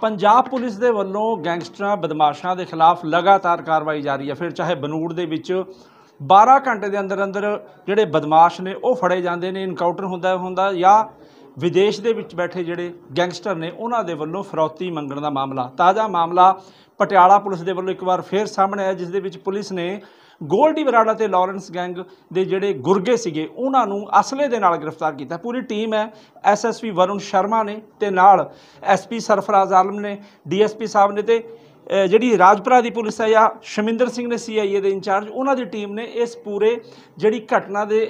Punjab police ਦੇ ਵੱਲੋਂ ਗੈਂਗਸਟਰਾਂ ਬਦਮਾਸ਼ਾਂ ਦੇ ਖਿਲਾਫ ਲਗਾਤਾਰ ਕਾਰਵਾਈ ਜਾਰੀ ਹੈ ਫਿਰ ਚਾਹੇ ਬਨੂੜ ਦੇ ਵਿੱਚ 12 ਘੰਟੇ ਦੇ ਅੰਦਰ ਅੰਦਰ ਜਿਹੜੇ ਬਦਮਾਸ਼ ਨੇ ਉਹ ਫੜੇ ਜਾਂਦੇ ਨੇ ਇਨਕਾਊਂਟਰ ਹੁੰਦਾ ਹੁੰਦਾ ਜਾਂ ਵਿਦੇਸ਼ ਦੇ ਵਿੱਚ ਬੈਠੇ ਜਿਹੜੇ ਗੈਂਗਸਟਰ ਨੇ ਉਹਨਾਂ ਦੇ ਵੱਲੋਂ ਫਰੌਤੀ ਮੰਗਣ ਦਾ ਮਾਮਲਾ ਤਾਜ਼ਾ ਮਾਮਲਾ ਪਟਿਆਲਾ ਪੁਲਿਸ ਦੇ ਵੱਲੋਂ ਇੱਕ ਵਾਰ ਫੇਰ ਸਾਹਮਣੇ ਆਇਆ ਜਿਸ ਦੇ ਵਿੱਚ ਪੁਲਿਸ ਨੇ ਗੋਲਡੀ ਬਰਾੜਾ ਤੇ ਲਾਰੈਂਸ ਗੈਂਗ ਦੇ ਜਿਹੜੇ ਗੁਰਗੇ ਸੀਗੇ ਉਹਨਾਂ ਨੂੰ ਅਸਲੇ ਦੇ ਨਾਲ ਗ੍ਰਿਫਤਾਰ ਕੀਤਾ ਪੂਰੀ ਟੀਮ ਹੈ ਐਸਐਸਪੀ ਵਰੁਣ ਸ਼ਰਮਾ ਨੇ ਤੇ ਨਾਲ ਐਸਪੀ ਸਰਫਰਾਜ਼ ਆਲਮ ਨੇ ਡੀਐਸਪੀ ਸਾਹਿਬ ਨੇ ਤੇ ਜਿਹੜੀ ਰਾਜਪੁਰਾ ਦੀ ਪੁਲਿਸ ਹੈ ਜਾਂ ਸ਼ਮਿੰਦਰ ਸਿੰਘ ਨੇ ਸੀਆਈਏ ਦੇ ਇੰਚਾਰਜ ਉਹਨਾਂ ਦੀ ਟੀਮ ਨੇ ਇਸ ਪੂਰੇ ਜਿਹੜੀ ਘਟਨਾ ਦੇ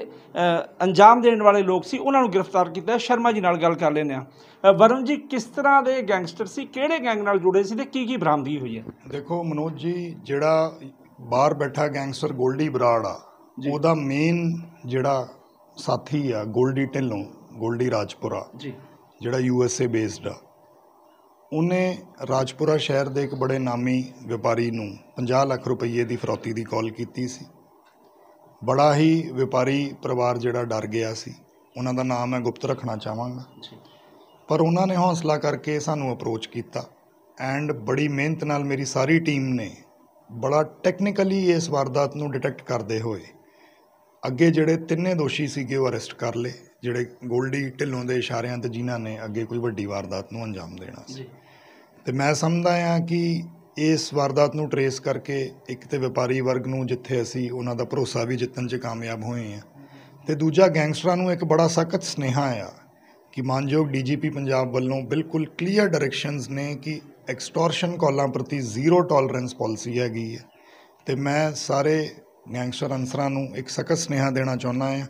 ਅੰਜਾਮ ਦੇਣ ਵਾਲੇ ਲੋਕ ਸੀ ਉਹਨਾਂ ਨੂੰ ਗ੍ਰਿਫਤਾਰ ਕੀਤਾ ਸ਼ਰਮਾ ਜੀ ਨਾਲ ਗੱਲ ਕਰ ਲੈਨੇ ਆ ਵਰਨ ਜੀ ਕਿਸ ਤਰ੍ਹਾਂ ਦੇ ਗੈਂਗਸਟਰ ਸੀ ਕਿਹੜੇ ਗੈਂਗ ਨਾਲ ਜੁੜੇ ਸੀ ਤੇ ਕੀ ਕੀ ਬਰਾਮਦੀ ਹੋਈ ਹੈ ਦੇਖੋ ਮਨੋਜ ਜੀ ਜਿਹੜਾ ਬਾਹਰ ਬੈਠਾ ਗੈਂਗਸਟਰ ਗੋਲਡੀ ਬਰਾੜ ਆ ਉਹਦਾ ਮੇਨ ਜਿਹੜਾ ਸਾਥੀ ਆ ਗੋਲਡੀ ਢਿੱਲੋਂ ਗੋਲਡੀ ਰਾਜਪੁਰਾ ਜੀ ਜਿਹੜਾ ਯੂਐਸਏ ਬੇਸਡ ਆ ਉਹਨੇ ਰਾਜਪੁਰਾ ਸ਼ਹਿਰ ਦੇ ਇੱਕ ਬੜੇ ਨਾਮੀ ਵਪਾਰੀ ਨੂੰ 50 ਲੱਖ ਰੁਪਏ ਦੀ ਫਰੌਤੀ ਦੀ ਕਾਲ ਕੀਤੀ ਸੀ ਬੜਾ ਹੀ ਵਪਾਰੀ ਪਰਿਵਾਰ ਜਿਹੜਾ ਡਰ ਗਿਆ ਸੀ ਉਹਨਾਂ ਦਾ ਨਾਮ ਮੈਂ ਗੁਪਤ ਰੱਖਣਾ ਚਾਹਾਂਗਾ ਪਰ ਉਹਨਾਂ ਨੇ ਹੌਸਲਾ ਕਰਕੇ ਸਾਨੂੰ ਅਪਰੋਚ ਕੀਤਾ ਐਂਡ ਬੜੀ ਮਿਹਨਤ ਨਾਲ ਮੇਰੀ ਸਾਰੀ ਟੀਮ ਨੇ ਬੜਾ ਟੈਕਨੀਕਲੀ ਇਸ ਵਾਰਦਾਤ ਨੂੰ ਡਿਟੈਕਟ ਕਰਦੇ ਹੋਏ ਅੱਗੇ ਜਿਹੜੇ ਤਿੰਨੇ ਦੋਸ਼ੀ ਸੀਗੇ ਉਹ ਅਰੈਸਟ ਕਰ ਲਏ ਜਿਹੜੇ ਗੋਲਡੀ ਢਿੱਲੋਂ ਦੇ ਇਸ਼ਾਰਿਆਂ ਤੇ ਜਿਨ੍ਹਾਂ ਨੇ ਅੱਗੇ ਕੋਈ ਵੱਡੀ ਵਾਰਦਾਤ ਨੂੰ ਅੰਜਾਮ ਦੇਣਾ ਸੀ ਤੇ ਮੈਂ ਸਮਝਦਾ ਹਾਂ ਕਿ ਇਸ ਵਾਰਦਾਤ ਨੂੰ ਟਰੇਸ ਕਰਕੇ ਇੱਕ ਤੇ ਵਪਾਰੀ ਵਰਗ ਨੂੰ ਜਿੱਥੇ ਅਸੀਂ ਉਹਨਾਂ ਦਾ ਭਰੋਸਾ ਵੀ ਜਿੱਤਣ 'ਚ ਕਾਮਯਾਬ ਹੋਏ ਆ ਤੇ ਦੂਜਾ ਗੈਂਗਸਟਰਾਂ ਨੂੰ ਇੱਕ ਬੜਾ ਸਖਤ ਸਨੇਹਾ ਆ ਕਿ ਮਾਨਯੋਗ ਡੀਜੀਪੀ ਪੰਜਾਬ ਵੱਲੋਂ ਬਿਲਕੁਲ ਕਲੀਅਰ ਡਾਇਰੈਕਸ਼ਨਸ ਨੇ ਕਿ ਐਕਸਟੋਰਸ਼ਨ ਕਾਲਾਂ ਪ੍ਰਤੀ ਜ਼ੀਰੋ ਟੋਲਰੈਂਸ ਪਾਲਿਸੀ ਹੈਗੀ ਹੈ ਤੇ ਮੈਂ ਸਾਰੇ ਗੈਂਗਸਟਰ ਅਨਸਰਾਂ ਨੂੰ ਇੱਕ ਸਖਤ ਸਨੇਹਾ ਦੇਣਾ ਚਾਹੁੰਦਾ ਹਾਂ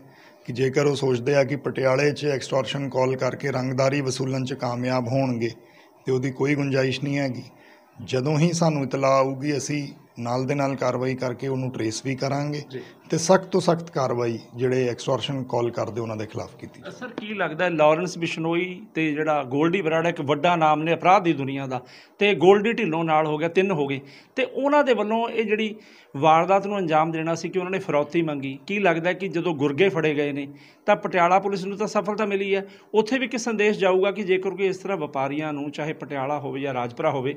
ਕਿ ਜੇਕਰ ਉਹ ਸੋਚਦੇ ਆ ਕਿ ਪਟਿਆਲੇ 'ਚ ਐਕਸਟੋਰਸ਼ਨ ਕਾਲ ਕਰਕੇ ਰੰਗਦਾਰੀ ਵਸੂਲਣ 'ਚ ਕਾਮਯਾਬ ਹੋਣਗੇ ਤੇ ਉਹਦੀ ਕੋਈ ਗੁੰਜਾਇਸ਼ ਨਹੀਂ ਹੈਗੀ ਜਦੋਂ ਹੀ ਸਾਨੂੰ ਇਤਲਾਹ ਆਊਗੀ ਅਸੀਂ ਨਾਲ ਦੇ ਨਾਲ ਕਾਰਵਾਈ ਕਰਕੇ ਉਹਨੂੰ ਟਰੇਸ ਵੀ ਕਰਾਂਗੇ ਤੇ ਸਖਤ ਤੋਂ ਸਖਤ ਕਾਰਵਾਈ ਜਿਹੜੇ ਐਕਸਟੋਰਸ਼ਨ ਕਾਲ ਕਰਦੇ ਉਹਨਾਂ ਦੇ ਖਿਲਾਫ ਕੀਤੀ ਸਰ ਕੀ ਲੱਗਦਾ ਲਾਰੈਂਸ ਬਿਸ਼ਨੋਈ ਤੇ ਜਿਹੜਾ 골ਡੀ ਬਰਾੜਾ ਇੱਕ ਵੱਡਾ ਨਾਮ ਨੇ ਅਪਰਾਧ ਦੀ ਦੁਨੀਆ ਦਾ ਤੇ 골ਡੀ ਢਿੱਲੋਂ ਨਾਲ ਹੋ ਗਿਆ ਤਿੰਨ ਹੋ ਗਏ ਤੇ ਉਹਨਾਂ ਦੇ ਵੱਲੋਂ ਇਹ ਜਿਹੜੀ ਵਾਰਦਾਤ ਨੂੰ ਅੰਜਾਮ ਦੇਣਾ ਸੀ ਕਿ ਉਹਨਾਂ ਨੇ ਫਰੌਤੀ ਮੰਗੀ ਕੀ ਲੱਗਦਾ ਕਿ ਜਦੋਂ ਗੁਰਗੇ ਫੜੇ ਗਏ ਨੇ ਤਾਂ ਪਟਿਆਲਾ ਪੁਲਿਸ ਨੂੰ ਤਾਂ ਸਫਲਤਾ ਮਿਲੀ ਹੈ ਉੱਥੇ ਵੀ ਕਿ ਸੰਦੇਸ਼ ਜਾਊਗਾ ਕਿ ਜੇਕਰ ਕੋਈ ਇਸ ਤਰ੍ਹਾਂ ਵਪਾਰੀਆਂ ਨੂੰ ਚਾਹੇ ਪਟਿਆਲਾ ਹੋਵੇ ਜਾਂ ਰਾਜਪੁਰਾ ਹੋਵੇ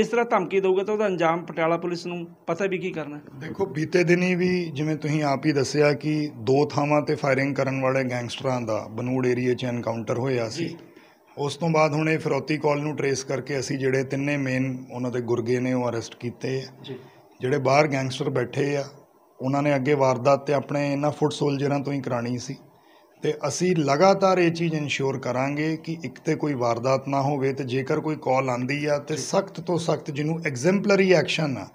ਇਸ ਤਰ੍ਹਾਂ ਧਮਕੀ ਦੇਊਗਾ ਤਾਂ ਉਹਦਾ ਅੰਜਾਮ ਪਟਿਆਲਾ ਪੁਲਿਸ ਨੂੰ ਨੂੰ ਪਤਾ ਵੀ ਕੀ ਕਰਨਾ ਦੇਖੋ ਬੀਤੇ ਦਿਨੀ ਵੀ ਜਿਵੇਂ ਤੁਸੀਂ ਆਪ ਹੀ ਦੱਸਿਆ ਕਿ ਦੋ ਥਾਵਾਂ ਤੇ ਫਾਇਰਿੰਗ ਕਰਨ ਵਾਲੇ ਗੈਂਗਸਟਰਾਂ ਦਾ ਬਨੂੜ ਏਰੀਆ 'ਚ ਐਨਕਾਊਂਟਰ ਹੋਇਆ ਸੀ ਉਸ ਤੋਂ ਬਾਅਦ ਹੁਣ ਇਹ ਫਿਰੋਤੀ ਕਾਲ ਨੂੰ ਟਰੇਸ ਕਰਕੇ ਅਸੀਂ ਜਿਹੜੇ ਤਿੰਨੇ ਮੇਨ ਉਹਨਾਂ ਦੇ ਗੁਰਗੇ ਨੇ ਉਹ ਅਰੈਸਟ ਕੀਤੇ ਆ ਜਿਹੜੇ ਬਾਹਰ ਗੈਂਗਸਟਰ ਬੈਠੇ ਆ ਉਹਨਾਂ ਨੇ ਅੱਗੇ ਵਾਰਦਾਤ ਤੇ ਆਪਣੇ ਇਹਨਾਂ ਫੁੱਟ ਸੋਲਜਰਾਂ ਤੋਂ ਹੀ ਕਰਾਣੀ ਸੀ ਤੇ ਅਸੀਂ ਲਗਾਤਾਰ ਇਹ ਚੀਜ਼ ਇਨਸ਼ੋਰ ਕਰਾਂਗੇ ਕਿ ਇੱਕ ਤੇ ਕੋਈ ਵਾਰਦਾਤ ਨਾ ਹੋਵੇ ਤੇ ਜੇਕਰ ਕੋਈ ਕਾਲ ਆਂਦੀ ਆ ਤੇ ਸਖਤ ਤੋਂ ਸਖਤ ਜਿਹਨੂੰ ਐਗਜ਼ੈਂਪਲਰੀ ਐਕਸ਼ਨ ਆ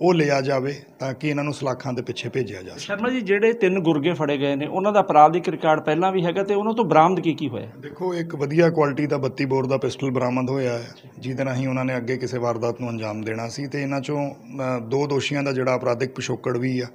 ਉਹ ਲਿਆ ਜਾਵੇ ਤਾਂ ਕਿ ਇਹਨਾਂ ਨੂੰ ਸਲਾਖਾਂ ਦੇ ਪਿੱਛੇ ਭੇਜਿਆ ਜਾ ਸਕੇ ਸ਼ਰਮਾ ਜੀ ਜਿਹੜੇ ਤਿੰਨ ਗੁਰਗੇ ਫੜੇ ਗਏ ਨੇ ਉਹਨਾਂ ਦਾ ਅਪਰਾਧਿਕ ਰਿਕਾਰਡ ਪਹਿਲਾਂ ਵੀ ਹੈਗਾ ਤੇ ਉਹਨਾਂ ਤੋਂ ਬਰਾਮਦ ਕੀ ਕੀ ਹੋਇਆ ਦੇਖੋ ਇੱਕ ਵਧੀਆ ਕੁਆਲਿਟੀ ਦਾ 32 ਬੋਰ ਦਾ ਪਿਸਟਲ ਬਰਾਮਦ ਹੋਇਆ ਹੈ ਜਿਹਦੇ ਹੀ ਉਹਨਾਂ ਨੇ ਅੱਗੇ ਕਿਸੇ ਵਾਰਦਾਤ ਨੂੰ ਅੰਜਾਮ ਦੇਣਾ ਸੀ ਤੇ ਇਹਨਾਂ ਚੋਂ ਦੋ ਦੋਸ਼ੀਆਂ ਦਾ ਜਿਹੜਾ ਅਪਰਾਧਿਕ ਪਿਛੋਕੜ ਵੀ ਆ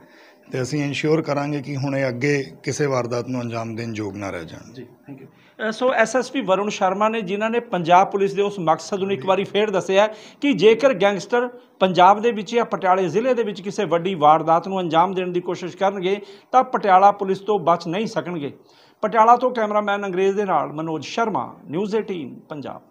ਤੇ ਅਸੀਂ ਇਨਸ਼ੋਰ ਕਰਾਂਗੇ ਕਿ ਹੁਣ ਇਹ ਅੱਗੇ ਕਿਸੇ ਵਾਰਦਾਤ ਨੂੰ ਅੰਜਾਮ ਦੇਣ ਯੋਗ ਨਾ ਰਹਿ ਜਾਣ ਜੀ thank you so SSP Varun Sharma ਨੇ ਜਿਨ੍ਹਾਂ ਨੇ ਪੰਜਾਬ ਪੁਲਿਸ ਦੇ ਉਸ ਮਕਸਦ ਨੂੰ ਇੱਕ ਵਾਰੀ ਫੇਰ ਦੱਸਿਆ ਕਿ ਜੇਕਰ ਗੈਂਗਸਟਰ ਪੰਜਾਬ ਦੇ ਵਿੱਚ ਜਾਂ ਪਟਿਆਲੇ ਜ਼ਿਲ੍ਹੇ ਦੇ ਵਿੱਚ ਕਿਸੇ ਵੱਡੀ ਵਾਰਦਾਤ ਨੂੰ ਅੰਜਾਮ ਦੇਣ ਦੀ ਕੋਸ਼ਿਸ਼ ਕਰਨਗੇ ਤਾਂ ਪਟਿਆਲਾ ਪੁਲਿਸ ਤੋਂ ਬਚ ਨਹੀਂ ਸਕਣਗੇ ਪਟਿਆਲਾ ਤੋਂ ਕੈਮਰਾਮੈਨ ਅੰਗਰੇਜ਼ ਦੇ ਨਾਲ ਮਨੋਜ ਸ਼ਰਮਾ ਨਿਊਜ਼ 18 ਪੰਜਾਬ